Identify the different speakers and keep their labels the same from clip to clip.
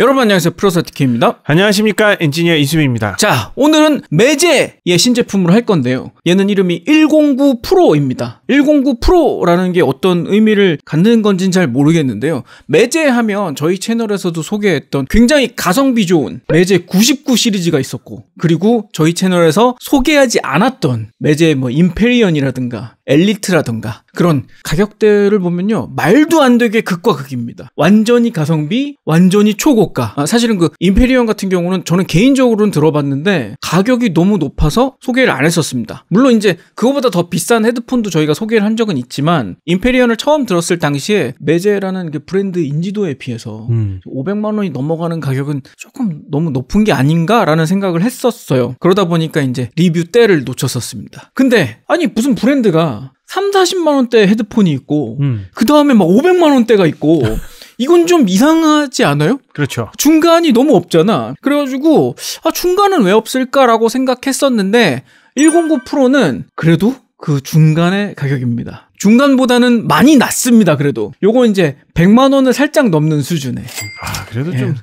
Speaker 1: 여러분 안녕하세요 프로서티키입니다 안녕하십니까 엔지니어 이수빈입니다 자 오늘은 매제의 신제품으로 할 건데요 얘는 이름이 109 프로입니다 109 프로라는 게 어떤 의미를 갖는 건진 잘 모르겠는데요 매제 하면 저희 채널에서도 소개했던 굉장히 가성비 좋은 매제 99 시리즈가 있었고 그리고 저희 채널에서 소개하지 않았던 매제 뭐 임페리언이라든가 엘리트라던가 그런 가격대를 보면요 말도 안 되게 극과 극입니다 완전히 가성비 완전히 초고가 아, 사실은 그 임페리언 같은 경우는 저는 개인적으로는 들어봤는데 가격이 너무 높아서 소개를 안 했었습니다 물론 이제 그거보다 더 비싼 헤드폰도 저희가 소개를 한 적은 있지만 임페리언을 처음 들었을 당시에 메제라는 그 브랜드 인지도에 비해서 음. 500만 원이 넘어가는 가격은 조금 너무 높은 게 아닌가라는 생각을 했었어요 그러다 보니까 이제 리뷰 때를 놓쳤었습니다 근데 아니 무슨 브랜드가 3, 40만 원대 헤드폰이 있고 음. 그다음에 막 500만 원대가 있고 이건 좀 이상하지 않아요? 그렇죠. 중간이 너무 없잖아. 그래가지고 아 중간은 왜 없을까라고 생각했었는데 109 프로는 그래도 그 중간의 가격입니다. 중간보다는 많이 낮습니다. 그래도 요거 이제 100만 원을 살짝 넘는 수준에. 아 그래도 예. 좀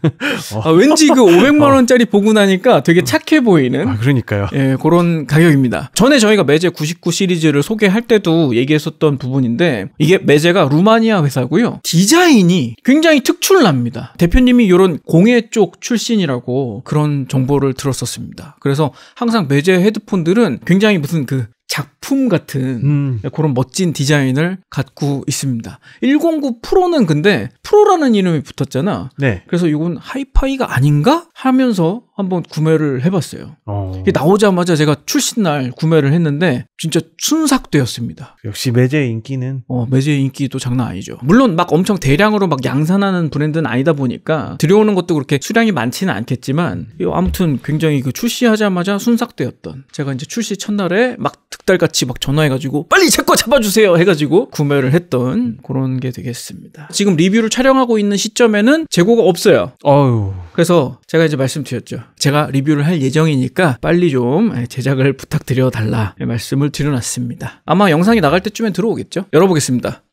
Speaker 1: 어. 아, 왠지 그 500만 어. 원짜리 보고 나니까 되게 착해 보이는. 아 그러니까요. 예 그런 가격입니다. 전에 저희가 매제 99 시리즈를 소개할 때도 얘기했었던 부분인데 이게 매제가 루마니아 회사고요. 디자인이 굉장히 특출납니다. 대표님이 이런 공예 쪽 출신이라고 그런 정보를 들었었습니다. 그래서 항상 매제 헤드폰들은 굉장히 무슨 그 작품 같은 음. 그런 멋진 디자인을 갖고 있습니다. 109 프로는 근데 프로라는 이름이 붙었잖아. 네. 그래서 이건 하이파이가 아닌가 하면서 한번 구매를 해봤어요. 어. 나오자마자 제가 출신날 구매를 했는데 진짜 순삭되었습니다. 역시 매제 의 인기는 어, 매제 의 인기도 장난 아니죠. 물론 막 엄청 대량으로 막 양산하는 브랜드는 아니다 보니까 들여오는 것도 그렇게 수량이 많지는 않겠지만 아무튼 굉장히 그 출시하자마자 순삭되었던 제가 이제 출시 첫날에 막 득달같이 막 전화해가지고 빨리 제거 잡아주세요 해가지고 구매를 했던 그런 게 되겠습니다. 지금 리뷰를 촬영하고 있는 시점에는 재고가 없어요. 어휴. 그래서 제가 이제 말씀드렸죠. 제가 리뷰를 할 예정이니까 빨리 좀 예, 제작을 부탁드려 달라 말씀을 드려놨습니다. 아마 영상이 나갈 때쯤에 들어오겠죠? 열어보겠습니다.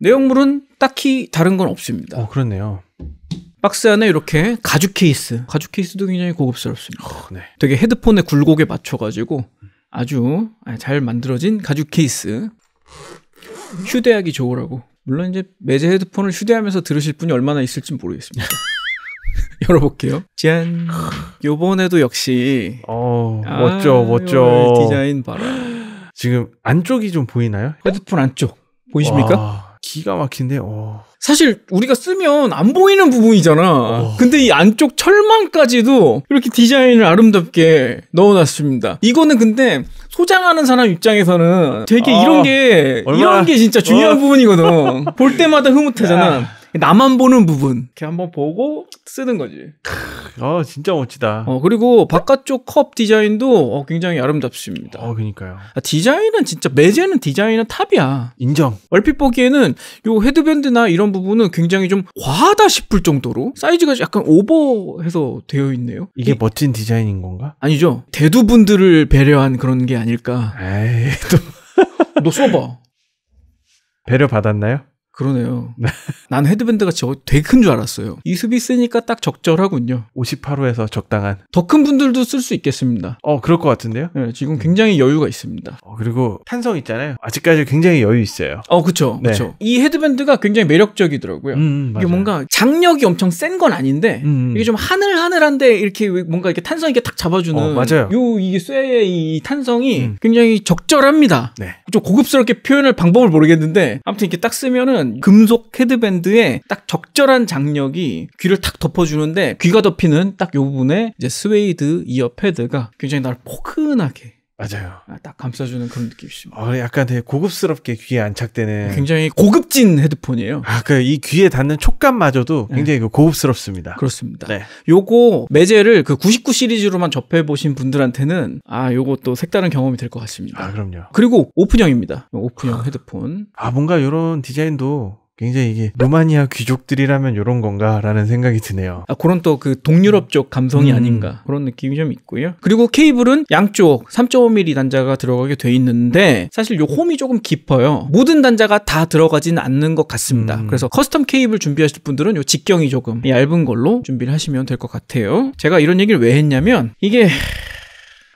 Speaker 1: 내용물은 딱히 다른 건 없습니다. 어, 그렇네요. 박스 안에 이렇게 가죽 케이스, 가죽 케이스도 굉장히 고급스럽습니다. 어, 네. 되게 헤드폰의 굴곡에 맞춰가지고 아주 예, 잘 만들어진 가죽 케이스. 휴대하기 좋으라고. 물론 이제 매제 헤드폰을 휴대하면서 들으실 분이 얼마나 있을지 모르겠습니다. 열어볼게요. 짠. 요번에도 역시. 어, 아, 멋져, 멋져. 디자인 봐라. 지금 안쪽이 좀 보이나요? 헤드폰 안쪽. 보이십니까? 와, 기가 막힌데, 어. 사실 우리가 쓰면 안 보이는 부분이잖아. 어. 근데 이 안쪽 철망까지도 이렇게 디자인을 아름답게 넣어놨습니다. 이거는 근데 소장하는 사람 입장에서는 되게 어. 이런 게, 얼마나... 이런 게 진짜 중요한 어. 부분이거든. 볼 때마다 흐뭇하잖아. 야. 나만 보는 부분 이렇게 한번 보고 쓰는 거지. 아 진짜 멋지다. 어 그리고 바깥쪽 컵 디자인도 어, 굉장히 아름답습니다. 어 그니까요. 아, 디자인은 진짜 매제는 디자인은 탑이야. 인정. 얼핏 보기에는 요 헤드밴드나 이런 부분은 굉장히 좀 과하다 싶을 정도로 사이즈가 약간 오버해서 되어 있네요. 이게, 이 멋진 디자인인 건가? 아니죠. 대두분들을 배려한 그런 게 아닐까. 에이 또. 너 써봐. 배려 받았나요? 그러네요. 네. 난 헤드밴드가 저 되게 큰 줄 알았어요. 이수비 쓰니까 딱 적절하군요. 58호에서 적당한. 더 큰 분들도 쓸 수 있겠습니다. 어, 그럴 것 같은데요? 네, 지금 굉장히 여유가 있습니다. 어, 그리고 탄성 있잖아요. 아직까지 굉장히 여유 있어요. 어, 그쵸. 네. 그쵸. 이 헤드밴드가 굉장히 매력적이더라고요. 음, 음 이게 뭔가 장력이 엄청 센 건 아닌데, 음, 음, 이게 좀 하늘하늘한데 이렇게 뭔가 이렇게 탄성 있게 딱 잡아주는. 어, 맞아요. 요, 이 쇠의 이 탄성이 음. 굉장히 적절합니다. 네. 좀 고급스럽게 표현할 방법을 모르겠는데, 아무튼 이렇게 딱 쓰면은 약간 금속 헤드밴드에 딱 적절한 장력이 귀를 탁 덮어주는데 귀가 덮이는 딱 요 부분에 이제 스웨이드 이어 패드가 굉장히 날 포근하게 맞아요. 아, 딱 감싸주는 그런 느낌이십니다. 어, 약간 되게 고급스럽게 귀에 안착되는. 굉장히 고급진 헤드폰이에요. 아, 그 이 귀에 닿는 촉감마저도 네. 굉장히 네. 고급스럽습니다. 그렇습니다. 네. 요거 매제를 그 99 시리즈로만 접해 보신 분들한테는 아, 요것도 색다른 경험이 될 것 같습니다. 아, 그럼요. 그리고 오픈형입니다. 오픈형 아. 헤드폰. 아, 뭔가 이런 디자인도 굉장히 이게 루마니아 귀족들이라면 이런 건가라는 생각이 드네요. 아, 그런 또 그 동유럽 쪽 감성이 음. 아닌가 그런 느낌이 좀 있고요. 그리고 케이블은 양쪽 3.5mm 단자가 들어가게 돼 있는데 사실 요 홈이 조금 깊어요. 모든 단자가 다 들어가진 않는 것 같습니다. 음. 그래서 커스텀 케이블 준비하실 분들은 요 직경이 조금 얇은 걸로 준비를 하시면 될 것 같아요. 제가 이런 얘기를 왜 했냐면 이게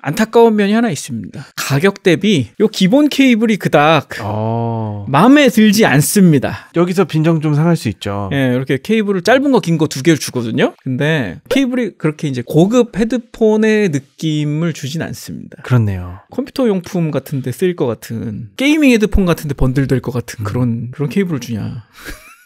Speaker 1: 안타까운 면이 하나 있습니다. 가격 대비 요 기본 케이블이 그닥 어... 마음에 들지 않습니다. 여기서 빈정 좀 상할 수 있죠. 예, 이렇게 케이블을 짧은 거 긴 거 두 개를 주거든요. 근데 케이블이 그렇게 이제 고급 헤드폰의 느낌을 주진 않습니다. 그렇네요. 컴퓨터 용품 같은 데 쓰일 것 같은 게이밍 헤드폰 같은 데 번들될 것 같은 음. 그런 그런 케이블을 주냐.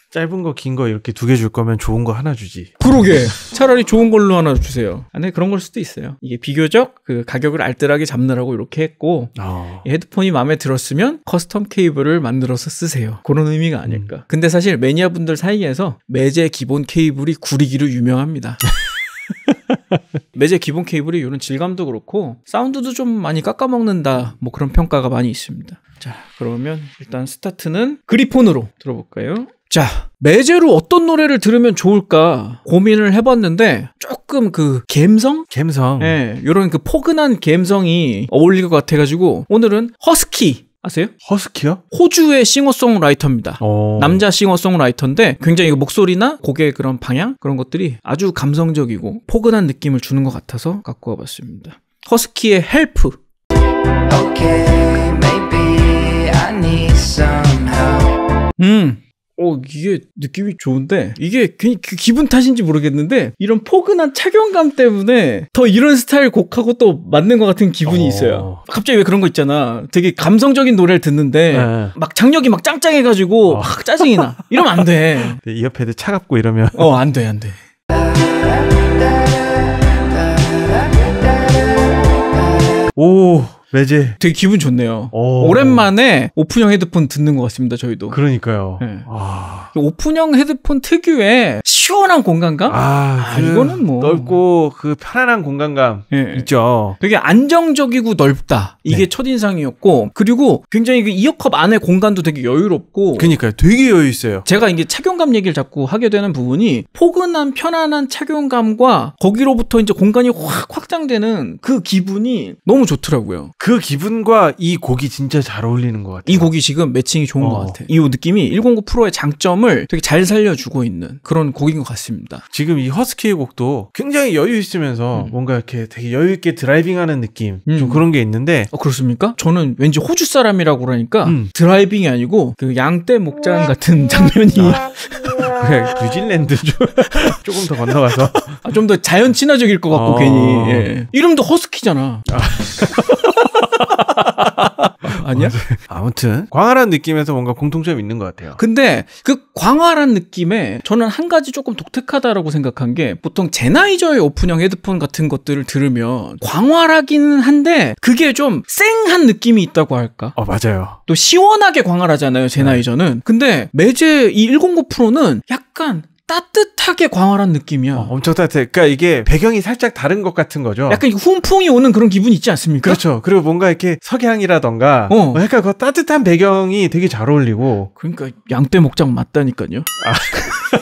Speaker 1: 짧은 거, 긴 거 이렇게 두 개 줄 거면 좋은 거 하나 주지. 그러게. 차라리 좋은 걸로 하나 주세요. 아, 네, 그런 걸 수도 있어요. 이게 비교적 그 가격을 알뜰하게 잡느라고 이렇게 했고, 어. 헤드폰이 마음에 들었으면 커스텀 케이블을 만들어서 쓰세요. 그런 의미가 아닐까. 음. 근데 사실 매니아 분들 사이에서 매제 기본 케이블이 구리기로 유명합니다. 매제 기본 케이블이 이런 질감도 그렇고 사운드도 좀 많이 깎아먹는다 뭐 그런 평가가 많이 있습니다. 자 그러면 일단 스타트는 그리폰으로 들어볼까요? 자, 매제로 어떤 노래를 들으면 좋을까 고민을 해봤는데 조금 그갬성 감성. 예, 요런 그 포근한 갬성이 어울릴 것 같아가지고 오늘은 허스키 아세요? 허스키요? 호주의 싱어송라이터입니다. 오. 어. 남자 싱어송라이터인데 굉장히 그 목소리나 곡의 그런 방향 그런 것들이 아주 감성적이고 포근한 느낌을 주는 것 같아서 갖고 와봤습니다. 허스키의 헬프. Okay, 음. 어 이게 느낌이 좋은데 이게 괜히 그 기분 탓인지 모르겠는데 이런 포근한 착용감 때문에 더 이런 스타일 곡하고 또 맞는 것 같은 기분이 어... 있어요. 갑자기 왜 그런 거 있잖아. 되게 감성적인 노래를 듣는데 네. 막 장력이 막 짱짱해가지고 어. 막 짜증이 나. 이러면 안 돼. 이어패드 차갑고 이러면 어 안 돼 안 돼. 오 매제. 되게 기분 좋네요. 어. 오. 랜만에 오픈형 헤드폰 듣는 것 같습니다. 저희도. 그러니까요. 네. 아. 오픈형 헤드폰 특유의 시원한 공간감. 아, 아 그 이거는 뭐 넓고 그 편안한 공간감 네. 있죠. 되게 안정적이고 넓다. 이게 네. 첫 인상이었고 그리고 굉장히 그 이어컵 안에 공간도 되게 여유롭고. 그니까요 되게 여유 있어요. 제가 이게 착용감 얘기를 자꾸 하게 되는 부분이 포근한 편안한 착용감과 거기로부터 이제 공간이 확 확장되는 그 기분이 너무 좋더라고요. 그 기분과 이 곡이 진짜 잘 어울리는 것 같아요. 이 곡이 지금 매칭이 좋은 어. 것 같아요. 이 느낌이 109 프로의 장점을 되게 잘 살려주고 있는 그런 곡인 것 같습니다. 지금 이 허스키의 곡도 굉장히 여유 있으면서 음. 뭔가 이렇게 되게 여유 있게 드라이빙하는 느낌 음. 좀 그런 게 있는데 어, 그렇습니까? 저는 왠지 호주 사람이라고 그러니까 음. 드라이빙이 아니고 그 양떼 목장 같은 음. 장면이 음. 그냥 네, 뉴질랜드 좀 조금 더 건너가서 아, 좀더 자연 친화적일 것 같고 어... 괜히 예. 이름도 허스키잖아. 아. 아니야? 아무튼 광활한 느낌에서 뭔가 공통점이 있는 것 같아요. 근데 그 광활한 느낌에 저는 한 가지 조금 독특하다라고 생각한 게 보통 제나이저의 오픈형 헤드폰 같은 것들을 들으면 광활하기는 한데 그게 좀 쌩한 느낌이 있다고 할까? 어 맞아요. 또 시원하게 광활하잖아요 제나이저는. 네. 근데 매제 이109 프로는 약간 따뜻하게 광활한 느낌이야. 어, 엄청 따뜻해. 그러니까 이게 배경이 살짝 다른 것 같은 거죠. 약간 훈풍이 오는 그런 기분이 있지 않습니까? 그렇죠. 그리고 뭔가 이렇게 석양이라던가 어. 그러니그 뭐 따뜻한 배경이 되게 잘 어울리고 그러니까 양떼 목장 맞다니까요. 아.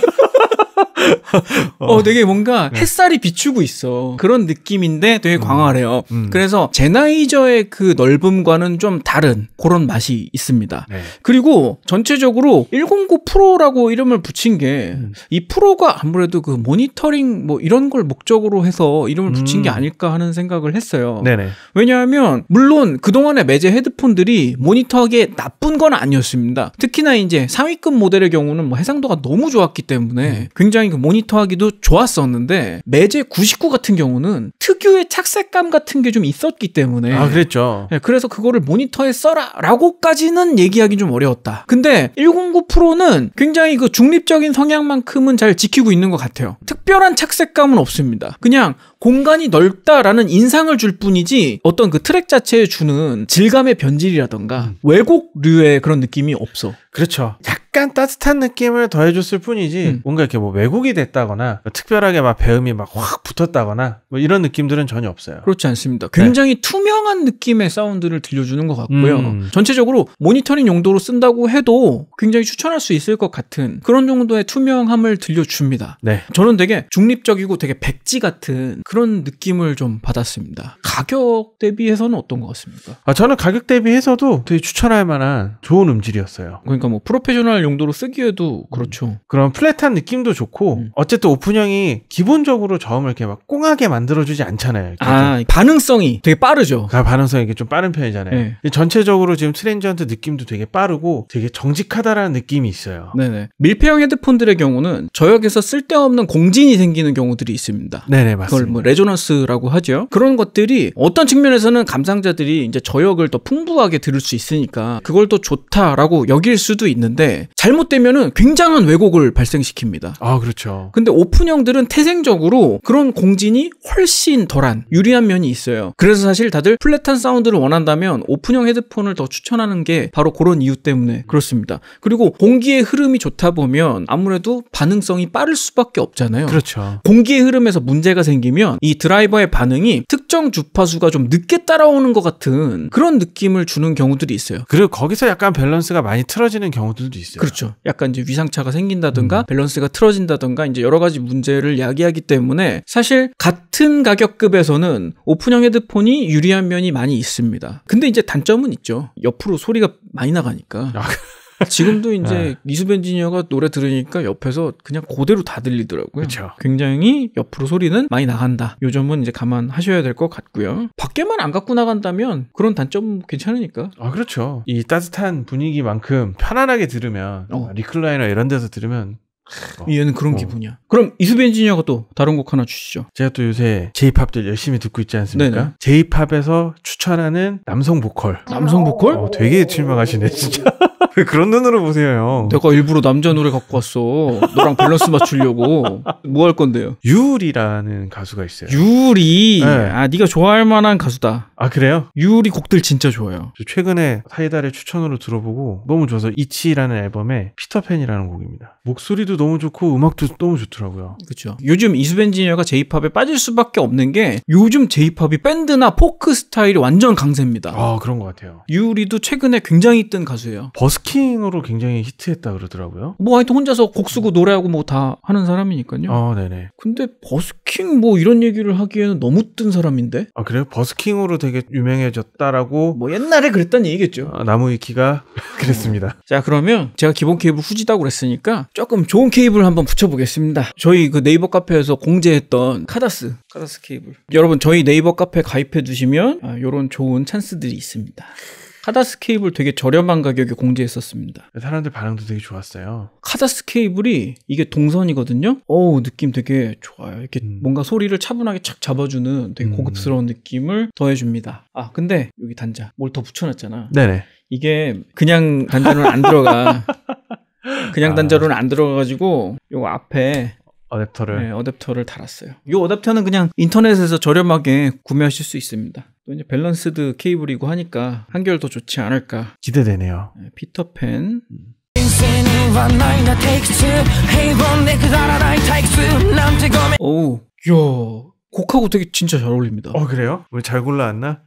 Speaker 1: 어, 어, 되게 뭔가 네. 햇살이 비추고 있어. 그런 느낌인데 되게 음. 광활해요. 음. 음. 그래서 제나이저의 그 넓음과는 좀 다른 그런 맛이 있습니다. 네. 그리고 전체적으로 109 프로라고 이름을 붙인 게이 음. 프로가 아무래도 그 모니터링 뭐 이런 걸 목적으로 해서 이름을 붙인 게 음. 아닐까 하는 생각을 했어요. 네네. 왜냐하면 물론 그동안의 매제 헤드폰들이 모니터하기에 나쁜 건 아니었습니다. 특히나 이제 상위급 모델의 경우는 뭐 해상도가 너무 좋았기 때문에 음. 굉장히 그 모니터 링 모니터하기도 좋았었는데 매제 99 같은 경우는 특유의 착색감 같은 게 좀 있었기 때문에 아 그랬죠. 네, 그래서 그거를 모니터에 써라라고까지는 얘기하기 좀 어려웠다. 근데 109 프로는 굉장히 그 중립적인 성향만큼은 잘 지키고 있는 것 같아요. 특별한 착색감은 없습니다. 그냥 공간이 넓다라는 인상을 줄 뿐이지 어떤 그 트랙 자체에 주는 질감의 변질이라던가 음. 왜곡류의 그런 느낌이 없어. 그렇죠. 약간 따뜻한 느낌을 더해줬을 뿐이지 음. 뭔가 이렇게 뭐 왜곡이 됐다거나 특별하게 막 배음이 막 확 붙었다거나 뭐 이런 느낌들은 전혀 없어요. 그렇지 않습니다. 굉장히 네. 투명한 느낌의 사운드를 들려주는 것 같고요. 음. 전체적으로 모니터링 용도로 쓴다고 해도 굉장히 추천할 수 있을 것 같은 그런 정도의 투명함을 들려줍니다. 네. 저는 되게 중립적이고 되게 백지 같은 그런 느낌을 좀 받았습니다. 가격 대비해서는 어떤 것 같습니까? 아, 저는 가격 대비해서도 되게 추천할 만한 좋은 음질이었어요. 그러니까 뭐 프로페셔널 용도로 쓰기에도 음. 그렇죠. 음. 그런 플랫한 느낌도 좋고 음. 어쨌든 오픈형이 기본적으로 저음을 이렇게 막 꽁하게 만들어주지 않잖아요. 아, 반응성이 되게 빠르죠. 아, 반응성이 이게 좀 빠른 편이잖아요. 네. 전체적으로 지금 트렌지언트 느낌도 되게 빠르고 되게 정직하다라는 느낌이 있어요. 네네. 밀폐형 헤드폰들의 경우는 저역에서 쓸데없는 공진이 생기는 경우들이 있습니다. 네네 맞습니다. 뭐뭐 레조넌스라고 하죠. 그런 것들이 어떤 측면에서는 감상자들이 이제 저역을 더 풍부하게 들을 수 있으니까 그걸 더 좋다라고 여길 수도 있는데 잘못되면은 굉장한 왜곡을 발생시킵니다. 아, 그렇죠. 근데 오픈형들은 태생적으로 그런 공진이 훨씬 덜한 유리한 면이 있어요. 그래서 사실 다들 플랫한 사운드를 원한다면 오픈형 헤드폰을 더 추천하는 게 바로 그런 이유 때문에 그렇습니다. 그리고 공기의 흐름이 좋다 보면 아무래도 반응성이 빠를 수밖에 없잖아요. 그렇죠. 공기의 흐름에서 문제가 생기면 보면 이 드라이버의 반응이 특정 주파수가 좀 늦게 따라오는 것 같은 그런 느낌을 주는 경우들이 있어요. 그리고 거기서 약간 밸런스가 많이 틀어지는 경우들도 있어요. 그렇죠. 약간 이제 위상차가 생긴다든가 음. 밸런스가 틀어진다든가 이제 여러 가지 문제를 야기하기 때문에 사실 같은 가격급에서는 오픈형 헤드폰이 유리한 면이 많이 있습니다. 근데 이제 단점은 있죠. 옆으로 소리가 많이 나가니까. 아, 지금도 이제 이수변 네. 지니어가 노래 들으니까 옆에서 그냥 그대로 다 들리더라고요. 그쵸. 굉장히 옆으로 소리는 많이 나간다. 요 점은 이제 감안하셔야 될 것 같고요. 밖에만 안 갖고 나간다면 그런 단점 괜찮으니까. 아 그렇죠. 이 따뜻한 분위기만큼 편안하게 들으면 어. 아, 리클라이너 이런 데서 들으면 어. 얘는 그런 어. 기분이야. 그럼 이수빈 지니어가또 다른 곡 하나 주시죠. 제가 또 요새 J-팝들 열심히 듣고 있지 않습니까? 네네. J-팝에서 추천하는 남성 보컬. 남성 보컬? 어, 되게 실망하시네 진짜. 그런 눈으로 보세요, 내가 일부러 남자 노래 갖고 왔어. 너랑 밸런스 맞추려고. 뭐 할 건데요? 유리라는 가수가 있어요. 유리 네. 아 네가 좋아할 만한 가수다. 아 그래요? 유리 곡들 진짜 좋아요. 최근에 사이다를 추천으로 들어보고 너무 좋아서 이치라는 앨범에 피터팬이라는 곡입니다. 목소리도 너무 좋고 음악도 너무 좋더라고요. 그렇죠. 요즘 이수벤지니어가 제이팝에 빠질 수밖에 없는 게 요즘 제이팝이 밴드나 포크 스타일이 완전 강세입니다. 아 그런 것 같아요. 유리도 최근에 굉장히 뜬 가수예요. 버스킹으로 굉장히 히트했다 그러더라고요. 뭐 하여튼 혼자서 곡 쓰고 노래하고 뭐 다 하는 사람이니까요. 어, 네네. 근데 버스킹 뭐 이런 얘기를 하기에는 너무 뜬 사람인데? 아, 그래요? 버스킹으로 되게 유명해졌다라고? 뭐 옛날에 그랬단 얘기겠죠. 아, 나무위키가 그랬습니다. 음. 자, 그러면 제가 기본 케이블 후지다고 그랬으니까 조금 좋은 케이블 한번 붙여보겠습니다. 저희 그 네이버 카페에서 공제했던 카다스, 카다스 케이블. 여러분, 저희 네이버 카페 가입해 두시면 이런 아, 좋은 찬스들이 있습니다. 카다스 케이블 되게 저렴한 가격에 공지했었습니다. 사람들 반응도 되게 좋았어요. 카다스 케이블이 이게 동선이거든요. 어우 느낌 되게 좋아요. 이렇게 음. 뭔가 소리를 차분하게 착 잡아주는 되게 음. 고급스러운 음. 느낌을 더해줍니다. 아 근데 여기 단자 뭘 더 붙여놨잖아. 네네. 이게 그냥 단자는 안 들어가. 그냥 아. 단자로는 안 들어가가지고 요 앞에 어댑터를 네, 어댑터를 달았어요. 이 어댑터는 그냥 인터넷에서 저렴하게 구매하실 수 있습니다. 또 이제 밸런스드 케이블이고 하니까 한결 더 좋지 않을까 기대되네요. 네, 피터팬 오, 야, 곡하고 되게 진짜 잘 어울립니다. 어 그래요? 왜 잘 골라왔나?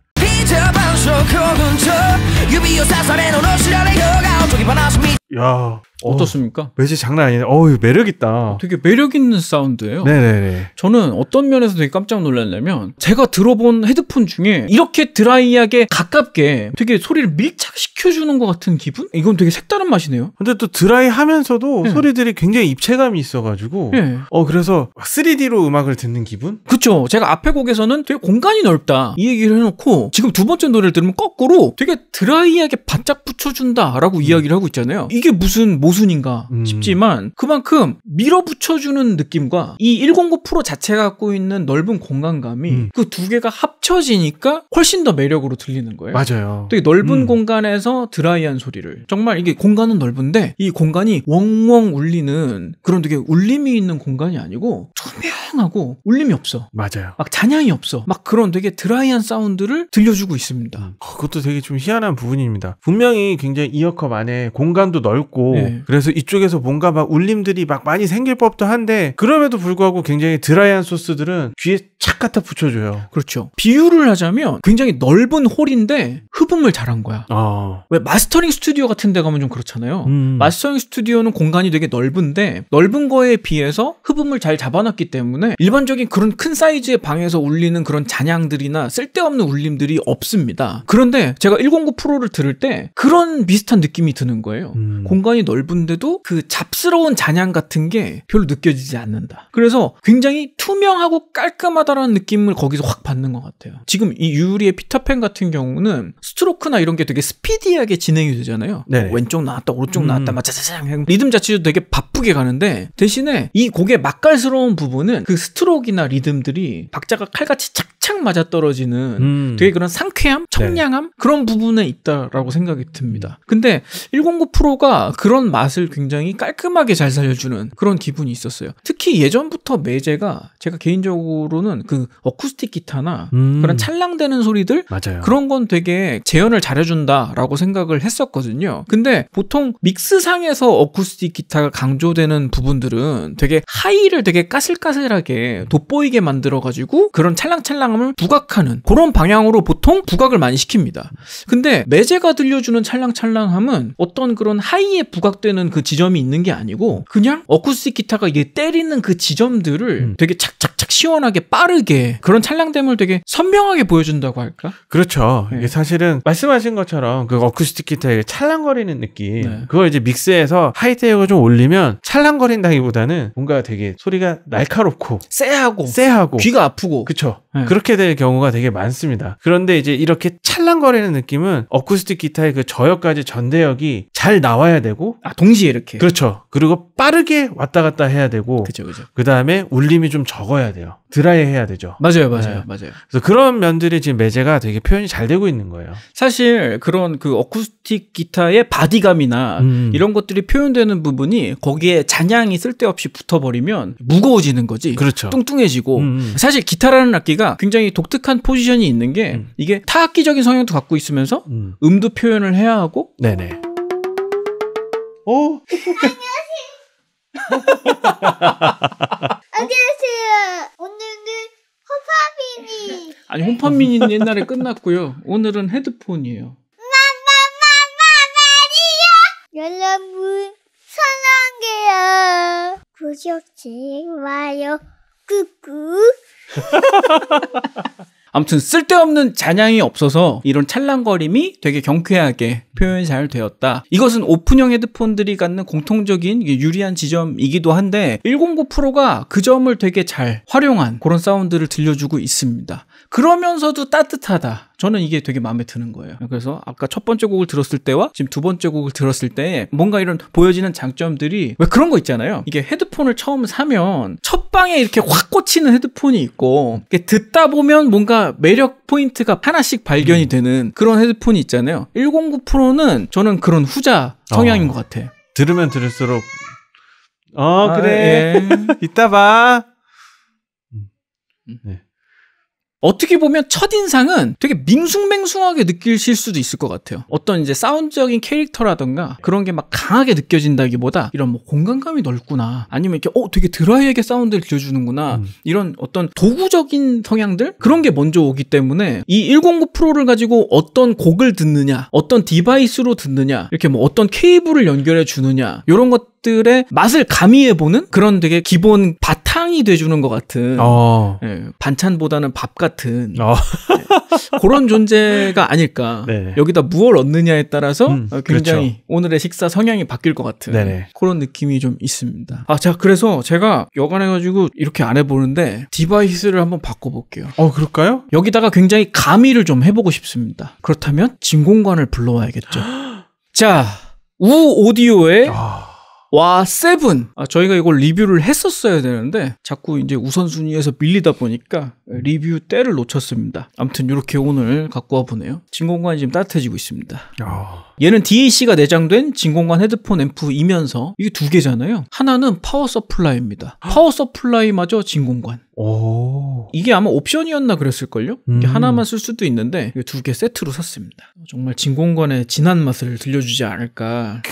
Speaker 1: 야 어, 어떻습니까? 어, 지 장난 아니네. 어우, 매력있다. 어, 되게 매력있는 사운드예요 네네네. 저는 어떤 면에서 되게 깜짝 놀랐냐면, 제가 들어본 헤드폰 중에 이렇게 드라이하게 가깝게 되게 소리를 밀착시켜주는 것 같은 기분? 이건 되게 색다른 맛이네요. 근데 또 드라이 하면서도 네. 소리들이 굉장히 입체감이 있어가지고, 네. 어, 그래서 3D로 음악을 듣는 기분? 그쵸. 제가 앞에 곡에서는 되게 공간이 넓다. 이 얘기를 해놓고, 지금 두 번째 노래를 들으면 거꾸로 되게 드라이하게 바짝 붙여준다라고 음. 이야기를 하고 있잖아요. 이게 무슨 뭐 모순인가 음. 싶지만 그만큼 밀어붙여주는 느낌과 이 109 프로 자체가 갖고 있는 넓은 공간감이 음. 그두 개가 합쳐지니까 훨씬 더 매력으로 들리는 거예요. 맞아요. 되게 넓은 음. 공간에서 드라이한 소리를 정말 이게 공간은 넓은데 이 공간이 웡웡 울리는 그런 되게 울림이 있는 공간이 아니고 투명하고 울림이 없어. 맞아요. 막 잔향이 없어. 막 그런 되게 드라이한 사운드를 들려주고 있습니다. 음. 어, 그것도 되게 좀 희한한 부분입니다. 분명히 굉장히 이어컵 안에 공간도 넓고 네. 음. 그래서 이쪽에서 뭔가 막 울림들이 막 많이 생길 법도 한데 그럼에도 불구하고 굉장히 드라이한 소스들은 귀에 착 갖다 붙여줘요. 그렇죠. 비유를 하자면 굉장히 넓은 홀인데 흡음을 잘한 거야. 아. 왜 마스터링 스튜디오 같은 데 가면 좀 그렇잖아요. 음. 마스터링 스튜디오는 공간이 되게 넓은데 넓은 거에 비해서 흡음을 잘 잡아놨기 때문에 일반적인 그런 큰 사이즈의 방에서 울리는 그런 잔향들이나 쓸데없는 울림들이 없습니다. 그런데 제가 109 프로를 들을 때 그런 비슷한 느낌이 드는 거예요. 음. 공간이 넓은데도 그 잡스러운 잔향 같은 게 별로 느껴지지 않는다. 그래서 굉장히 투명하고 깔끔하다 하다라는 느낌을 거기서 확 받는 것 같아요. 지금 이 유리의 피터팬 같은 경우는 스트로크나 이런 게 되게 스피디하게 진행이 되잖아요. 네. 뭐 왼쪽 나왔다, 오른쪽 음. 나왔다, 음. 막짜장 리듬 자체도 되게 바쁘게 가는데 대신에 이 곡의 맛깔스러운 부분은 그 스트로크나 리듬들이 박자가 칼같이 착착 맞아떨어지는 음. 되게 그런 상쾌함, 네. 청량함 네. 그런 부분에 있다라고 생각이 듭니다. 근데 109 프로가 그런 맛을 굉장히 깔끔하게 잘 살려주는 그런 기분이 있었어요. 특히 예전부터 매제가 제가 개인적으로는 보면 그 어쿠스틱 기타나 음. 그런 찰랑대는 소리들 맞아요. 그런 건 되게 재현을 잘해준다라고 생각을 했었거든요. 근데 보통 믹스상에서 어쿠스틱 기타가 강조되는 부분들은 되게 하이를 되게 까슬까슬하게 돋보이게 만들어가지고 그런 찰랑찰랑함을 부각하는 그런 방향으로 보통 부각을 많이 시킵니다. 근데 매제가 들려주는 찰랑찰랑함은 어떤 그런 하이에 부각되는 그 지점이 있는 게 아니고 그냥 어쿠스틱 기타가 이게 때리는 그 지점들을 음. 되게 착착 착착 시원하게 빠르게 그런 찰랑됨을 되게 선명하게 보여준다고 할까? 그렇죠. 네. 이게 사실은 말씀하신 것처럼 그 어쿠스틱 기타의 찰랑거리는 느낌 네. 그걸 이제 믹스해서 하이테이어 좀 올리면 찰랑거린다기보다는 뭔가 되게 소리가 날카롭고 쎄하고 쎄하고 귀가 아프고 그렇죠. 네. 그렇게 될 경우가 되게 많습니다. 그런데 이제 이렇게 찰랑거리는 느낌은 어쿠스틱 기타의 그 저역까지 전대역이 잘 나와야 되고 아 동시에 이렇게 그렇죠. 그리고 빠르게 왔다 갔다 해야 되고 그죠 그죠. 그 다음에 울림이 좀 적어야 말야 돼요. 드라이 해야 되죠. 맞아요, 네. 맞아요, 네. 맞아요. 그래서 그런 면들이 지금 매제가 되게 표현이 잘 되고 있는 거예요. 사실 그런 그 어쿠스틱 기타의 바디감이나 음. 이런 것들이 표현되는 부분이 거기에 잔향이 쓸데없이 붙어버리면 무거워지는 거지. 그렇죠. 뚱뚱해지고 음. 음. 사실 기타라는 악기가 굉장히 독특한 포지션이 있는 게 음. 이게 타악기적인 성향도 갖고 있으면서 음. 도 표현을 해야 하고. 네네. 오. 어? 어? 안녕하세요. 오늘은 홈파미니. 아니 홈파미니는 옛날에 끝났고요. 오늘은 헤드폰이에요. 마마마마마리요. 여러분 사랑해요. 구독 좋아요. 꾹꾹. 아무튼 쓸데없는 잔향이 없어서 이런 찰랑거림이 되게 경쾌하게 표현이 잘 되었다. 이것은 오픈형 헤드폰들이 갖는 공통적인 유리한 지점이기도 한데 109 프로가 그 점을 되게 잘 활용한 그런 사운드를 들려주고 있습니다. 그러면서도 따뜻하다. 저는 이게 되게 마음에 드는 거예요. 그래서 아까 첫 번째 곡을 들었을 때와 지금 두 번째 곡을 들었을 때 뭔가 이런 보여지는 장점들이 왜 그런 거 있잖아요. 이게 헤드폰을 처음 사면 첫 방에 이렇게 확 꽂히는 헤드폰이 있고 듣다 보면 뭔가 매력 포인트가 하나씩 발견이 음. 되는 그런 헤드폰이 있잖아요. 109 프로는 저는 그런 후자 성향인 어. 것 같아. 들으면 들을수록 어 아, 그래 예. 이따 봐. 음. 네. 어떻게 보면 첫인상은 되게 밍숭맹숭하게 느끼실 수도 있을 것 같아요. 어떤 이제 사운드적인 캐릭터라던가 그런 게 막 강하게 느껴진다기보다 이런 뭐 공간감이 넓구나 아니면 이렇게 어 되게 드라이하게 사운드를 들려주는구나 음. 이런 어떤 도구적인 성향들 그런 게 먼저 오기 때문에 이 109 프로를 가지고 어떤 곡을 듣느냐 어떤 디바이스로 듣느냐 이렇게 뭐 어떤 케이블을 연결해 주느냐 이런 것 들의 맛을 가미해보는 그런 되게 기본 바탕 식빵이 돼주는 것 같은 어. 예, 반찬보다는 밥 같은 어. 예, 그런 존재가 아닐까. 네 여기다 무엇 얻느냐에 따라서 음, 어, 굉장히 그렇죠. 오늘의 식사 성향이 바뀔 것 같은 네네. 그런 느낌이 좀 있습니다. 아, 자 그래서 제가 여관해가지고 이렇게 안 해보는데 디바이스를 한번 바꿔볼게요. 어, 그럴까요? 여기다가 굉장히 가미를 좀 해보고 싶습니다. 그렇다면 진공관을 불러와야겠죠. 자, 우 오디오의 아. 와 세븐 아, 저희가 이걸 리뷰를 했었어야 되는데 자꾸 이제 우선순위에서 밀리다 보니까 리뷰 때를 놓쳤습니다 아무튼 이렇게 오늘 갖고 와보네요 진공관이 지금 따뜻해지고 있습니다 야. 얘는 DAC가 내장된 진공관 헤드폰 앰프이면서 이게 두 개잖아요 하나는 파워 서플라이입니다 파워 서플라이마저 진공관 오. 이게 아마 옵션이었나 그랬을걸요? 음. 하나만 쓸 수도 있는데 두 개 세트로 샀습니다 정말 진공관의 진한 맛을 들려주지 않을까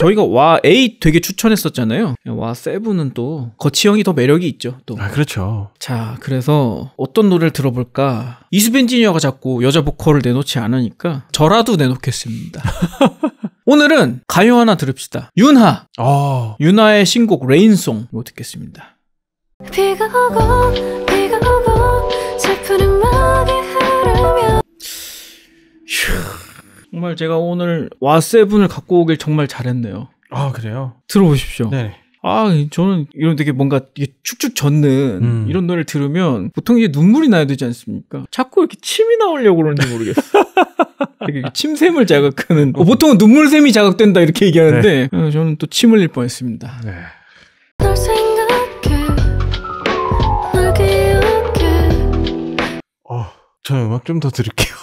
Speaker 1: 저희가 와8 되게 추천했었잖아요. 와 7은 또 거치형이 더 매력이 있죠. 또. 아, 그렇죠. 자, 그래서 어떤 노래를 들어볼까? 이수벤지니어가 자꾸 여자 보컬을 내놓지 않으니까 저라도 내놓겠습니다. 오늘은 가요 하나 들읍시다. 윤하. 아. 윤하의 신곡 레인송 뭐 듣겠습니다. 비가 오고 비가 오고 슬픈 음악이 흐르면 정말 제가 오늘 와세븐을 갖고 오길 정말 잘했네요. 아 그래요? 들어보십시오. 네. 아, 저는 이런 되게 뭔가 축축 젖는 음. 이런 노래를 들으면 보통 이제 눈물이 나야 되지 않습니까? 자꾸 이렇게 침이 나오려고 그러는지 모르겠어. 되게 침샘을 자극하는. 어, 보통은 눈물샘이 자극된다 이렇게 얘기하는데 네. 어, 저는 또침 흘릴 뻔했습니다. 네. 어, 저 음악 좀 더 들을게요.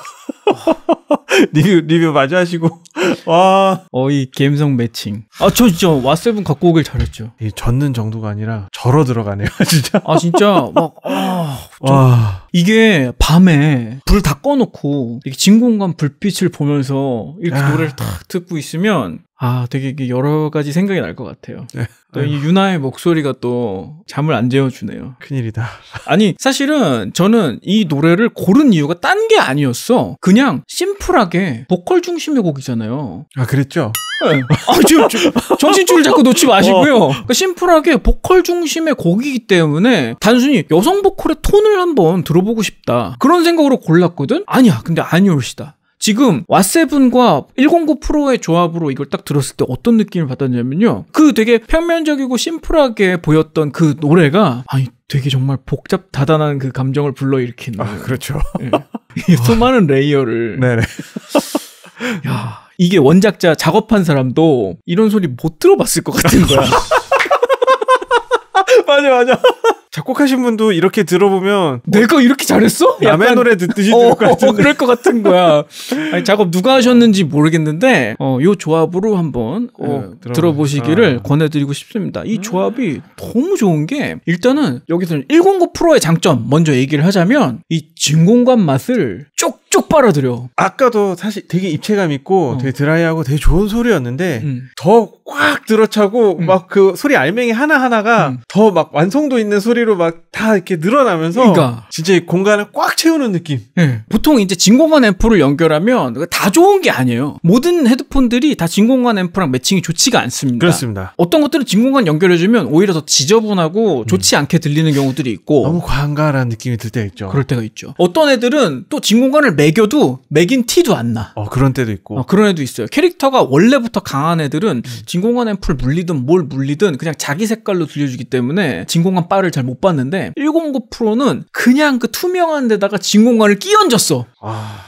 Speaker 1: 리뷰 리뷰 마저 하시고 와. 어, 이 감성 매칭. 아, 저 진짜 왓세븐 갖고 오길 잘했죠. 이젖는 정도가 아니라 절어 들어가네요, 진짜. 아, 진짜 막 아, 와. 이게 밤에 불 다 꺼놓고 이렇게 진공관 불빛을 보면서 이렇게 야. 노래를 탁 듣고 있으면 아, 되게 여러 가지 생각이 날 것 같아요. 네. 이 유나의 목소리가 또 잠을 안 재워주네요. 큰일이다. 아니, 사실은 저는 이 노래를 고른 이유가 딴 게 아니었어. 그냥 심플하게 보컬 중심의 곡이잖아요. 있잖아요 아, 그랬죠? 네. 아, 지금 정신줄을 자꾸 놓지 어. 마시고요. 그러니까 심플하게 보컬 중심의 곡이기 때문에 단순히 여성 보컬의 톤을 한번 들어보고 싶다. 그런 생각으로 골랐거든? 아니야, 근데 아니올시다. 지금 왓세븐과 109 프로의 조합으로 이걸 딱 들었을 때 어떤 느낌을 받았냐면요. 그 되게 평면적이고 심플하게 보였던 그 노래가 아니 되게 정말 복잡 다단한 그 감정을 불러일으키는. 아, 그렇죠. 네. 수많은 레이어를. 네네. 야. 이게 원작자 작업한 사람도 이런 소리 못 들어봤을 것 같은 거야. 맞아 맞아. 작곡하신 분도 이렇게 들어보면 뭐 내가 어, 이렇게 잘했어? 야매 노래 듣듯이 어, 들을 것 같은 어, 그럴 것 같은 거야. 아니, 작업 누가 하셨는지 모르겠는데 어, 요 조합으로 한번 어, 네, 들어보시기를 아. 권해드리고 싶습니다. 이 음. 조합이 너무 좋은 게 일단은 여기서는 109 프로의 장점 먼저 얘기를 하자면 이 진공관 맛을 쪽쪽 쏙 빨아들여. 아까도 사실 되게 입체감 있고 어. 되게 드라이하고 되게 좋은 소리였는데 음. 더꽉 들어차고 음. 막그 소리 알맹이 하나 하나가 음. 더막 완성도 있는 소리로 막 다 이렇게 늘어나면서 그러니까. 진짜 이 공간을 꽉 채우는 느낌. 네. 보통 이제 진공관 앰프를 연결하면 다 좋은 게 아니에요. 모든 헤드폰들이 다 진공관 앰프랑 매칭이 좋지가 않습니다. 그렇습니다. 어떤 것들은 진공관 연결해주면 오히려 더 지저분하고 음. 좋지 않게 들리는 경우들이 있고 너무 과한가라는 느낌이 들 때가 있죠. 그럴 때가 있죠. 어떤 애들은 또 진공관을 매개 애교도 맥인 티도 안 나. 어, 그런 때도 있고. 어, 그런 애도 있어요. 캐릭터가 원래부터 강한 애들은 음. 진공관 앰플 물리든 뭘 물리든 그냥 자기 색깔로 들려주기 때문에 진공관 빠를 잘 못 봤는데 109 프로는 그냥 그 투명한 데다가 진공관을 끼얹었어. 아.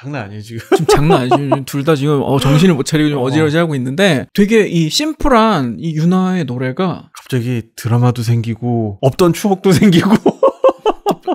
Speaker 1: 장난 아니에요 지금. 지금 장난 아니에요. 둘 다 지금 어, 정신을 못 차리고 좀 어. 어지러지하고 있는데 되게 이 심플한 이 윤아의 노래가 갑자기 드라마도 생기고 없던 추억도 생기고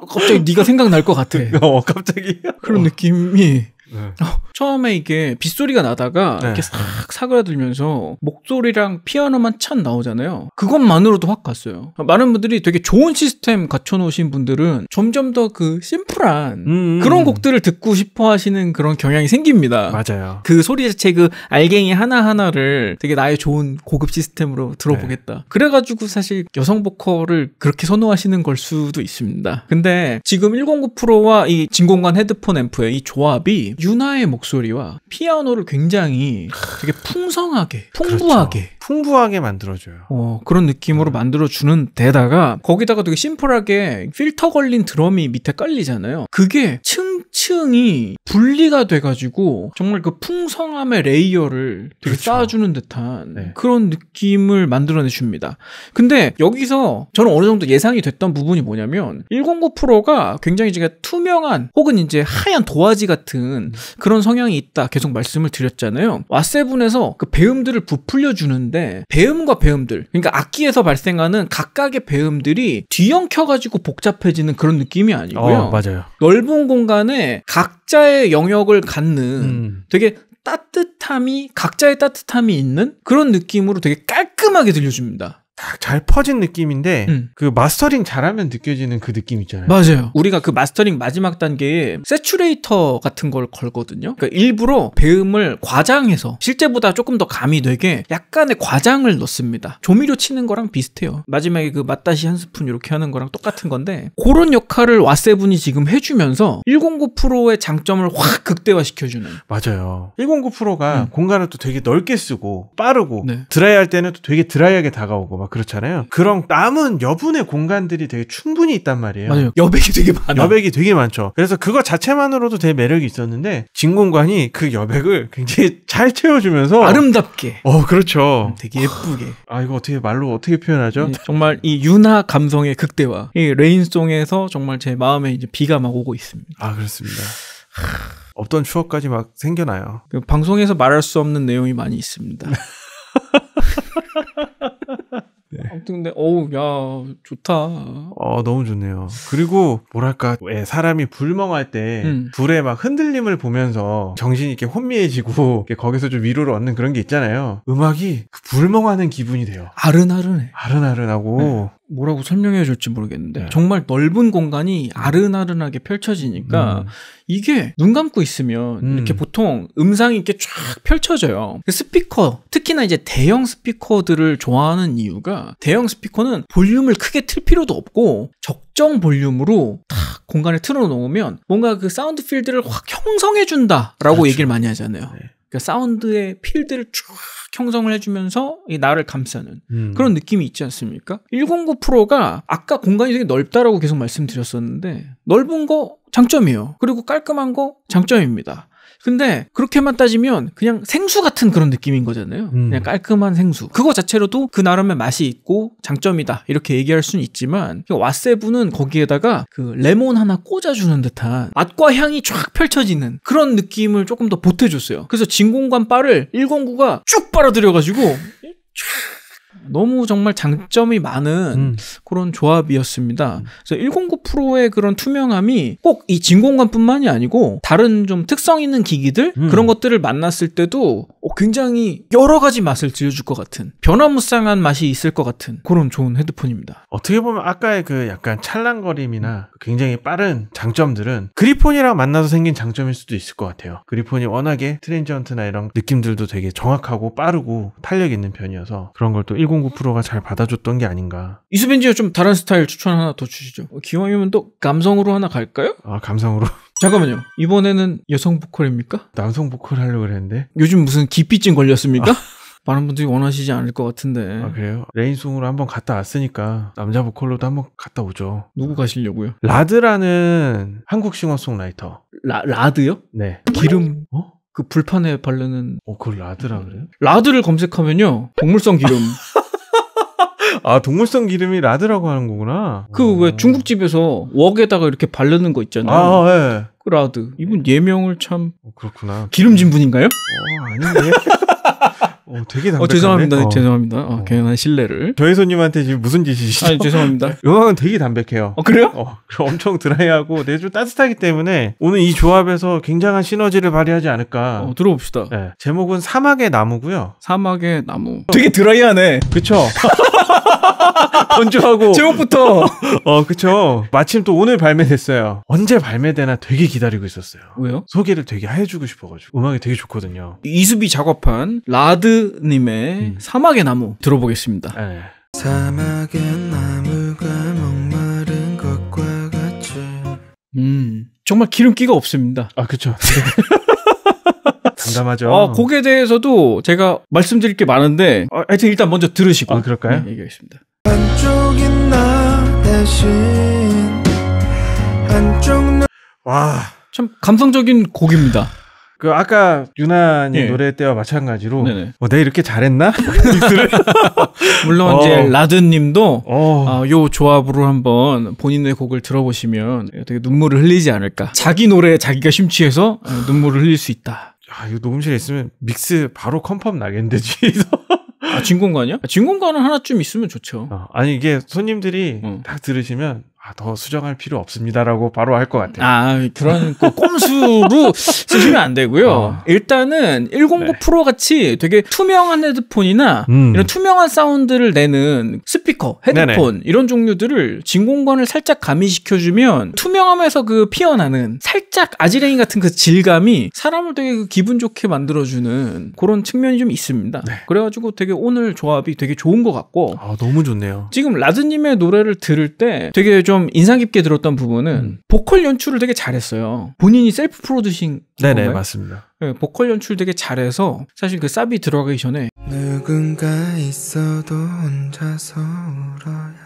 Speaker 1: 갑자기 네가 생각날 것 같아. 어, 갑자기. 그런 어. 느낌이 네. 어, 처음에 이게 빗소리가 나다가 네. 이렇게 싹 사그라들면서 목소리랑 피아노만 찬 나오잖아요. 그것만으로도 확 갔어요. 많은 분들이 되게 좋은 시스템 갖춰놓으신 분들은 점점 더 그 심플한 음음. 음, 그런 음. 곡들을 듣고 싶어 하시는 그런 경향이 생깁니다. 맞아요. 그 소리 자체 그 알갱이 하나하나를 되게 나의 좋은 고급 시스템으로 들어보겠다. 네. 그래가지고 사실 여성 보컬을 그렇게 선호하시는 걸 수도 있습니다. 근데 지금 109 프로와 이 진공관 헤드폰 앰프의 이 조합이 유나의 목소리와 피아노를 굉장히 되게 풍성하게 그렇죠. 풍부하게 그렇죠. 풍부하게 만들어줘요. 어, 그런 느낌으로 네. 만들어주는 데다가 거기다가 되게 심플하게 필터 걸린 드럼이 밑에 깔리잖아요. 그게 층층이 분리가 돼가지고 정말 그 풍성함의 레이어를 되게 그렇죠. 쌓아주는 듯한 네. 그런 느낌을 만들어내줍니다. 근데 여기서 저는 어느 정도 예상이 됐던 부분이 뭐냐면 109 프로가 굉장히 제가 투명한 혹은 이제 하얀 도화지 같은 음. 그런 성향이 있다 계속 말씀을 드렸잖아요. 왓세븐에서 그 배음들을 부풀려주는 있는데 배음과 배음들 그러니까 악기에서 발생하는 각각의 배음들이 뒤엉켜가지고 복잡해지는 그런 느낌이 아니고요. 어, 맞아요. 넓은 공간에 각자의 영역을 갖는 음. 되게 따뜻함이 각자의 따뜻함이 있는 그런 느낌으로 되게 깔끔하게 들려줍니다. 딱잘 퍼진 느낌인데 음. 그 마스터링 잘하면 느껴지는 그 느낌 있잖아요. 맞아요. 우리가 그 마스터링 마지막 단계에 세츄레이터 같은 걸 걸거든요. 그러니까 일부러 배음을 과장해서 실제보다 조금 더 감이 되게 약간의 과장을 넣습니다. 조미료 치는 거랑 비슷해요. 마지막에 그 맛다시 한 스푼 이렇게 하는 거랑 똑같은 건데 그런 역할을 와세븐이 지금 해주면서 109 프로의 장점을 확 극대화시켜주는. 맞아요. 109 프로가 음. 공간을 또 되게 넓게 쓰고 빠르고 네. 드라이할 때는 또 되게 드라이하게 다가오고 막 그렇잖아요. 그런 남은 여분의 공간들이 되게 충분히 있단 말이에요. 맞아요. 여백이 되게 많아. 여백이 되게 많죠. 그래서 그거 자체만으로도 되게 매력이 있었는데 진공관이 그 여백을 굉장히 잘 채워주면서 아름답게. 어 그렇죠. 되게 예쁘게. 아 이거 어떻게 말로 어떻게 표현하죠? 네. 정말 이 윤하 감성의 극대화. 이 레인송에서 정말 제 마음에 이제 비가 막 오고 있습니다. 아 그렇습니다. 없던 추억까지 막 생겨나요. 그 방송에서 말할 수 없는 내용이 많이 있습니다. 네. 아무튼 근데 어우 야 좋다. 어 너무 좋네요. 그리고 뭐랄까 왜 사람이 불멍할 때 음. 불에 막 흔들림을 보면서 정신이 이렇게 혼미해지고 이렇게 거기서 좀 위로를 얻는 그런 게 있잖아요. 음악이 그 불멍하는 기분이 돼요. 아른아른해. 아른아른하고 네. 뭐라고 설명해줄지 모르겠는데 네. 정말 넓은 공간이 아른아른하게 펼쳐지니까 음. 이게 눈 감고 있으면 음. 이렇게 보통 음상이 이렇게 쫙 펼쳐져요. 그 스피커 특히나 이제 대형 스피커들을 좋아하는 이유가 대형 스피커는 볼륨을 크게 틀 필요도 없고 적정 볼륨으로 탁공간을 틀어놓으면 뭔가 그 사운드 필드를 확 형성해준다라고 그렇죠. 얘기를 많이 하잖아요. 네. 그러니까 사운드의 필드를 쭉 형성을 해주면서 이 나를 감싸는 음. 그런 느낌이 있지 않습니까? 109 프로가 아까 공간이 되게 넓다라고 계속 말씀드렸었는데 넓은 거 장점이에요. 그리고 깔끔한 거 장점입니다. 근데 그렇게만 따지면 그냥 생수 같은 그런 느낌인 거잖아요. 음. 그냥 깔끔한 생수. 그거 자체로도 그 나름의 맛이 있고 장점이다. 이렇게 얘기할 수는 있지만 와세부는 그 거기에다가 그 레몬 하나 꽂아주는 듯한 맛과 향이 쫙 펼쳐지는 그런 느낌을 조금 더 보태줬어요. 그래서 진공관 바를 109가 쭉 빨아들여가지고 쫙 너무 정말 장점이 많은 음. 그런 조합이었습니다. 음. 그래서 109 프로의 그런 투명함이 꼭 이 진공관뿐만이 아니고 다른 좀 특성 있는 기기들 음. 그런 것들을 만났을 때도 어, 굉장히 여러 가지 맛을 들어줄것 같은 변화무쌍한 맛이 있을 것 같은 그런 좋은 헤드폰입니다. 어떻게 보면 아까의 그 약간 찰랑거림이나 굉장히 빠른 장점들은 그리폰이랑 만나서 생긴 장점일 수도 있을 것 같아요. 그리폰이 워낙에 트랜지언트나 이런 느낌들도 되게 정확하고 빠르고 탄력 있는 편이어서 그런 걸또 8.9%가 잘 받아줬던 게 아닌가. 이수빈지가 좀 다른 스타일 추천 하나 더 주시죠. 기왕이면 어, 또 감성으로 하나 갈까요? 아, 감성으로. 잠깐만요. 이번에는 여성 보컬입니까? 남성 보컬 하려고 그랬는데. 요즘 무슨 기피증 걸렸습니까? 아. 많은 분들이 원하시지 않을 것 같은데. 아, 그래요? 레인송으로 한번 갔다 왔으니까 남자 보컬로도 한번 갔다 오죠. 누구 가시려고요? 라드라는 한국 싱어송라이터. 라, 라드요? 네. 기름, 어? 그 불판에 바르는 어 그걸 라드라 그래요? 라드를 검색하면요 동물성 기름 아 동물성 기름이 라드라고 하는 거구나 그왜 어. 중국집에서 웍에다가 이렇게 바르는 거 있잖아요 아 예. 그 라드 이분 예. 예명을 참 어, 그렇구나 기름진 분인가요? 어 아닌데 어, 되게 담백 어, 죄송합니다. 어. 죄송합니다. 어, 어. 괜한 실례를. 저희 손님한테 지금 무슨 짓이시죠? 아니, 죄송합니다. 음악은 되게 담백해요. 어, 그래요? 어, 엄청 드라이하고 되게 따뜻하기 때문에 오늘 이 조합에서 굉장한 시너지를 발휘하지 않을까. 어, 들어봅시다. 네. 제목은 사막의 나무고요. 사막의 나무. 되게 드라이하네. 그쵸? 건조하고 제목부터 어 그쵸 마침 또 오늘 발매됐어요 언제 발매되나 되게 기다리고 있었어요 왜요? 소개를 되게 해주고 싶어가지고 음악이 되게 좋거든요 이수비 작업한 라드님의 음. 사막의 나무 들어보겠습니다 네. 사막의 나무가 목마른 것과 같이 음 정말 기름기가 없습니다 아 그쵸 감감하죠. 어, 곡에 대해서도 제가 말씀드릴 게 많은데 어, 하여튼 일단 먼저 들으시고 아, 그럴까요? 네, 얘기하겠습니다. 와. 참 감성적인 곡입니다. 그 아까 유난히 예. 노래 때와 마찬가지로 네 어, 내가 이렇게 잘했나? 물론 어. 이제 라드님도 어. 어, 요 조합으로 한번 본인의 곡을 들어보시면 되게 눈물을 흘리지 않을까. 자기 노래에 자기가 심취해서 눈물을 흘릴 수 있다. 아, 이거 녹음실에 있으면 믹스 바로 컨펌 나겠는데, 뒤에서. 아, 진공관이요? 아, 진공관은 하나쯤 있으면 좋죠. 어, 아니, 이게 손님들이 어. 딱 들으시면 아, 더 수정할 필요 없습니다라고 바로 할 것 같아요. 아, 그런 그 꼼수로 쓰시면 안 되고요. 어. 일단은 109 네. 프로 같이 되게 투명한 헤드폰이나 음. 이런 투명한 사운드를 내는 스피커, 헤드폰 네네. 이런 종류들을 진공관을 살짝 가미시켜주면 투명함에서그 피어나는 살짝 아지랭이 같은 그 질감이 사람을 되게 그 기분 좋게 만들어주는 그런 측면이 좀 있습니다. 네. 그래가지고 되게 오늘 조합이 되게 좋은 것 같고. 아, 너무 좋네요. 지금 라즈님의 노래를 들을 때 되게 좀좀 인상 깊게 들었던 부분은 음. 보컬 연출을 되게 잘했어요. 본인이 셀프 프로듀싱. 네네 건가요? 맞습니다. 네, 보컬 연출 되게 잘해서 사실 그 사비 들어가기 전에 누군가 있어도 혼자서 울어야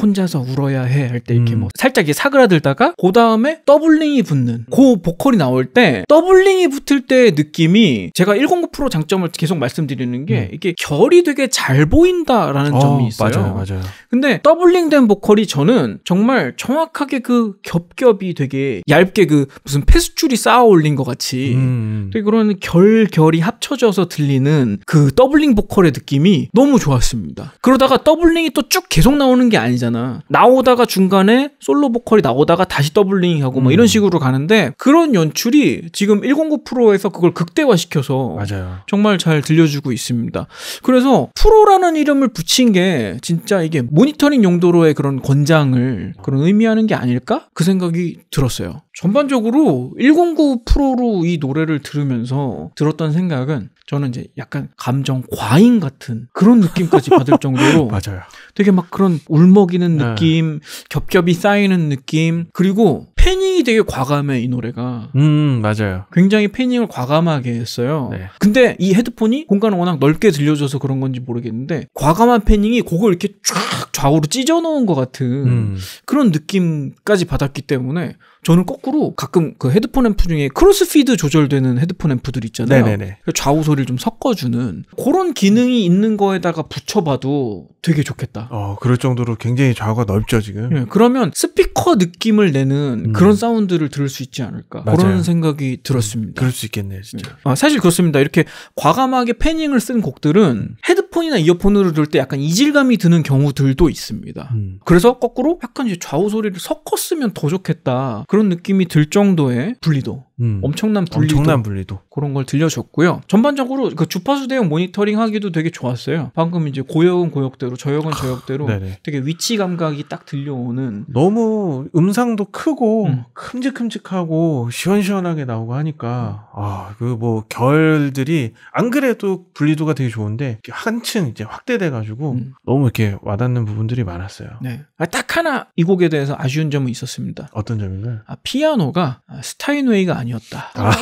Speaker 1: 혼자서 울어야 해 할 때 이렇게 음. 뭐 살짝 이게 사그라들다가 그 다음에 더블링이 붙는 그 보컬이 나올 때 더블링이 붙을 때 느낌이 제가 109 프로 장점을 계속 말씀드리는 게 음. 이게 결이 되게 잘 보인다라는 어, 점이 있어요. 맞아요, 맞아요. 근데 더블링된 보컬이 저는 정말 정확하게 그 겹겹이 되게 얇게 그 무슨 패스줄이 쌓아 올린 것 같이 음. 음. 되게 그런 결결이 합쳐져서 들리는 그 더블링 보컬의 느낌이 너무 좋았습니다. 그러다가 더블링이 또 쭉 계속 나오는 게 아니잖아요. 아니잖아. 나오다가 중간에 솔로 보컬이 나오다가 다시 더블링하고 뭐 음. 막 이런 식으로 가는데 그런 연출이 지금 109 프로에서 그걸 극대화시켜서 맞아요. 정말 잘 들려주고 있습니다. 그래서 프로라는 이름을 붙인 게 진짜 이게 모니터링 용도로의 그런 권장을 그런 의미하는 게 아닐까? 그 생각이 들었어요. 전반적으로 109 프로로 이 노래를 들으면서 들었던 생각은 저는 이제 약간 감정 과잉 같은 그런 느낌까지 받을 정도로 맞아요. 되게 막 그런 울먹이는 네. 느낌, 네. 겹겹이 쌓이는 느낌, 그리고 패닝이 되게 과감해 이 노래가. 음 맞아요. 굉장히 패닝을 과감하게 했어요. 네. 근데 이 헤드폰이 공간을 워낙 넓게 들려줘서 그런 건지 모르겠는데 과감한 패닝이 곡을 이렇게 쫙 좌우로 찢어놓은 것 같은 음. 그런 느낌까지 받았기 때문에 저는 거꾸로 가끔 그 헤드폰 앰프 중에 크로스피드 조절되는 헤드폰 앰프들 있잖아요. 네네네. 그 좌우 소리를 좀 섞어주는 그런 기능이 있는 거에다가 붙여봐도 되게 좋겠다. 어, 그럴 정도로 굉장히 좌우가 넓죠 지금. 네, 그러면 스피커 느낌을 내는 그런 사운드를 들을 수 있지 않을까 맞아요. 그런 생각이 들었습니다. 그럴 수 있겠네요, 진짜. 네. 아, 사실 그렇습니다. 이렇게 과감하게 패닝을 쓴 곡들은 헤드폰이나 이어폰으로 들을 때 약간 이질감이 드는 경우들도 있습니다. 음. 그래서 거꾸로 약간 이제 좌우 소리를 섞었으면 더 좋겠다 그런 느낌이 들 정도의 분리도 음. 엄청난 분리도, 엄청난 분리도 그런 걸 들려줬고요. 전반적으로 그 주파수 대응 모니터링 하기도 되게 좋았어요. 방금 이제 고역은 고역대로 저역은 저역대로 되게 위치 감각이 딱 들려오는 너무 음상도 크고 음. 큼직큼직하고 시원시원하게 나오고 하니까 아그 뭐 결들이 안 그래도 분리도가 되게 좋은데 한층 이제 확대돼 가지고 음. 너무 이렇게 와닿는 부분들이 많았어요. 네. 아, 딱 하나 이 곡에 대해서 아쉬운 점은 있었습니다. 어떤 점인가요? 아, 피아노가 스타인웨이가 아니었다. 아.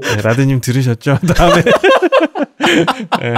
Speaker 1: 네, 라드님 들으셨죠? 다음에 네,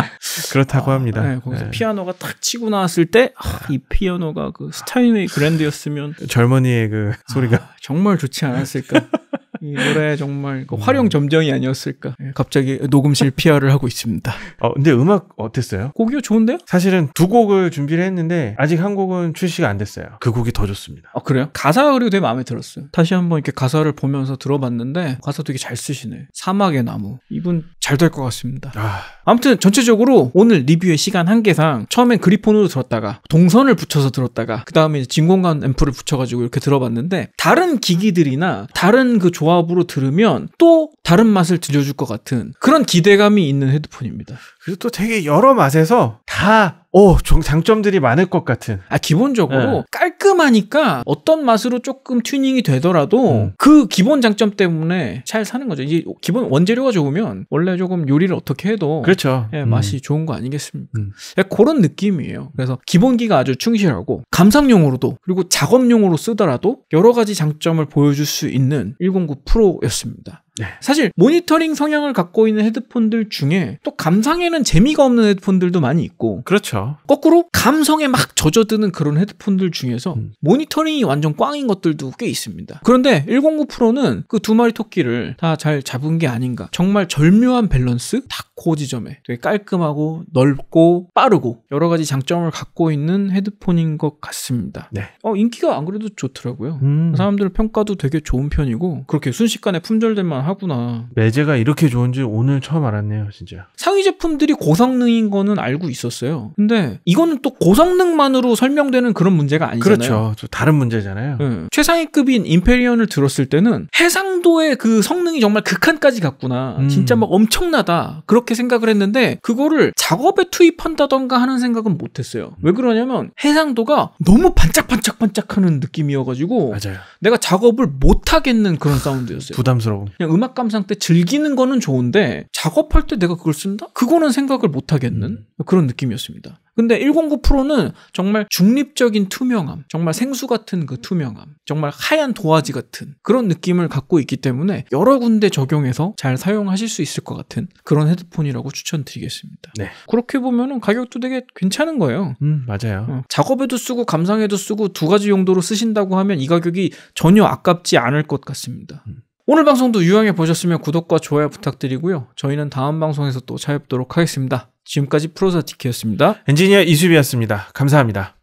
Speaker 1: 그렇다고 아, 합니다. 네, 거기서 네. 피아노가 탁 치고 나왔을 때이 아, 아. 피아노가 그 스타인웨이 그랜드였으면 젊은이의 그 아, 소리가 정말 좋지 않았을까. 이 노래 정말 그 음. 활용 점정이 아니었을까. 예, 갑자기 녹음실 PR을 하고 있습니다. 어, 근데 음악 어땠어요? 곡이요 좋은데요? 사실은 두 곡을 준비를 했는데 아직 한 곡은 출시가 안 됐어요. 그 곡이 더 좋습니다. 아 그래요? 가사가 그리고 되게 마음에 들었어요. 다시 한번 이렇게 가사를 보면서 들어봤는데 가사 되게 잘 쓰시네. 사막의 나무. 이분 잘 될 것 같습니다. 아... 무튼 전체적으로 오늘 리뷰의 시간 한계상 처음엔 그리폰으로 들었다가 동선을 붙여서 들었다가 그 다음에 진공관 앰프를 붙여가지고 이렇게 들어봤는데 다른 기기들이나 다른 그 조... 조합으로 들으면 또 다른 맛을 들려줄 것 같은 그런 기대감이 있는 헤드폰입니다. 그리고 또 되게 여러 맛에서 다 오, 어, 장점들이 많을 것 같은. 아, 기본적으로 네. 깔끔하니까 어떤 맛으로 조금 튜닝이 되더라도 음. 그 기본 장점 때문에 잘 사는 거죠. 이 기본 원재료가 좋으면 원래 조금 요리를 어떻게 해도 그렇죠. 예, 음. 맛이 음. 좋은 거 아니겠습니까? 음. 예, 그런 느낌이에요. 그래서 기본기가 아주 충실하고 감상용으로도 그리고 작업용으로 쓰더라도 여러 가지 장점을 보여줄 수 있는 109 프로였습니다. 네. 사실 모니터링 성향을 갖고 있는 헤드폰들 중에 또 감상에는 재미가 없는 헤드폰들도 많이 있고 그렇죠. 거꾸로 감성에 막 젖어드는 그런 헤드폰들 중에서 음. 모니터링이 완전 꽝인 것들도 꽤 있습니다. 그런데 109 프로는 그 두 마리 토끼를 다 잘 잡은 게 아닌가. 정말 절묘한 밸런스 딱고 지점에 되게 깔끔하고 넓고 빠르고 여러 가지 장점을 갖고 있는 헤드폰인 것 같습니다. 네. 어, 인기가 안 그래도 좋더라고요. 음. 사람들 평가도 되게 좋은 편이고 그렇게 순식간에 품절될 만 하구나. 매제가 이렇게 좋은지 오늘 처음 알았네요, 진짜. 상위 제품들이 고성능인 거는 알고 있었어요. 근데 이거는 또 고성능만으로 설명되는 그런 문제가 아니잖아요. 그렇죠. 다른 문제잖아요. 네. 최상위급인 임페리언을 들었을 때는 해상도의 그 성능이 정말 극한까지 갔구나. 음. 진짜 막 엄청나다. 그렇게 이렇게 생각을 했는데 그거를 작업에 투입한다던가 하는 생각은 못했어요. 왜 그러냐면 해상도가 너무 반짝반짝반짝 하는 느낌이어가지고 맞아요. 내가 작업을 못하겠는 그런 사운드였어요. 부담스러워. 그냥 음악 감상 때 즐기는 거는 좋은데 작업할 때 내가 그걸 쓴다? 그거는 생각을 못하겠는 음. 그런 느낌이었습니다. 근데 109 프로는 정말 중립적인 투명함, 정말 생수 같은 그 투명함, 정말 하얀 도화지 같은 그런 느낌을 갖고 있기 때문에 여러 군데 적용해서 잘 사용하실 수 있을 것 같은 그런 헤드폰이라고 추천드리겠습니다. 네. 그렇게 보면은 가격도 되게 괜찮은 거예요. 음, 맞아요. 어, 작업에도 쓰고 감상에도 쓰고 두 가지 용도로 쓰신다고 하면 이 가격이 전혀 아깝지 않을 것 같습니다. 음. 오늘 방송도 유용해 보셨으면 구독과 좋아요 부탁드리고요. 저희는 다음 방송에서 또 찾아뵙도록 하겠습니다. 지금까지 프로사티키였습니다. 엔지니어 이수비였습니다. 감사합니다.